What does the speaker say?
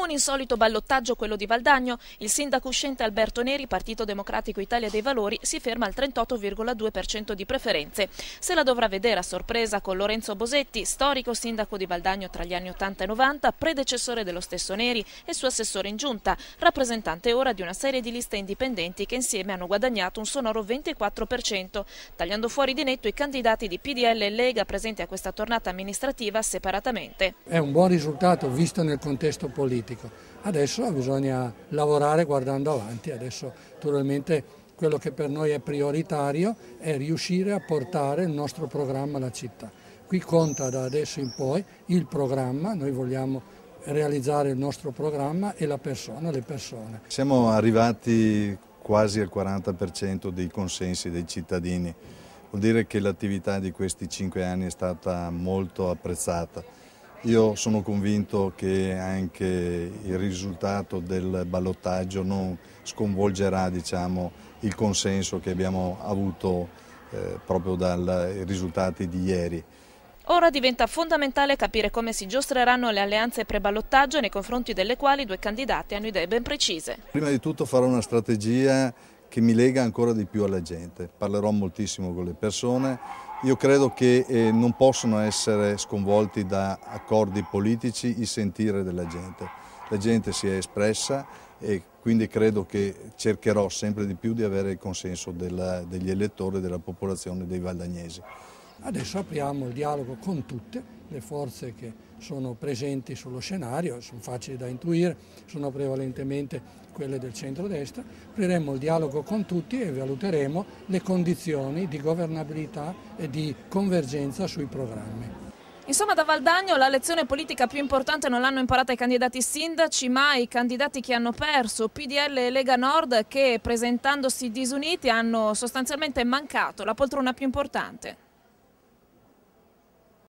Un insolito ballottaggio quello di Valdagno. Il sindaco uscente Alberto Neri, Partito Democratico Italia dei Valori, si ferma al 38,2% di preferenze. Se la dovrà vedere a sorpresa con Lorenzo Bosetti, storico sindaco di Valdagno tra gli anni 80 e 90, predecessore dello stesso Neri e suo assessore in giunta, rappresentante ora di una serie di liste indipendenti che insieme hanno guadagnato un sonoro 24%, tagliando fuori di netto i candidati di PDL e Lega presenti a questa tornata amministrativa separatamente. È un buon risultato visto nel contesto politico pratico. Adesso bisogna lavorare guardando avanti, adesso naturalmente quello che per noi è prioritario è riuscire a portare il nostro programma alla città. Qui conta da adesso in poi il programma, noi vogliamo realizzare il nostro programma e la persona, le persone. Siamo arrivati quasi al 40% dei consensi dei cittadini, vuol dire che l'attività di questi cinque anni è stata molto apprezzata. Io sono convinto che anche il risultato del ballottaggio non sconvolgerà diciamo, il consenso che abbiamo avuto eh, proprio dai risultati di ieri. Ora diventa fondamentale capire come si giostreranno le alleanze pre-ballottaggio nei confronti delle quali i due candidati hanno idee ben precise. Prima di tutto farò una strategia che mi lega ancora di più alla gente. Parlerò moltissimo con le persone. Io credo che eh, non possono essere sconvolti da accordi politici il sentire della gente. La gente si è espressa e quindi credo che cercherò sempre di più di avere il consenso della, degli elettori, della popolazione, dei valdagnesi. Adesso apriamo il dialogo con tutte le forze che sono presenti sullo scenario, sono facili da intuire, sono prevalentemente quelle del centro-destra, apriremo il dialogo con tutti e valuteremo le condizioni di governabilità e di convergenza sui programmi. Insomma da Valdagno la lezione politica più importante non l'hanno imparata i candidati sindaci ma i candidati che hanno perso, PDL e Lega Nord che presentandosi disuniti hanno sostanzialmente mancato la poltrona più importante.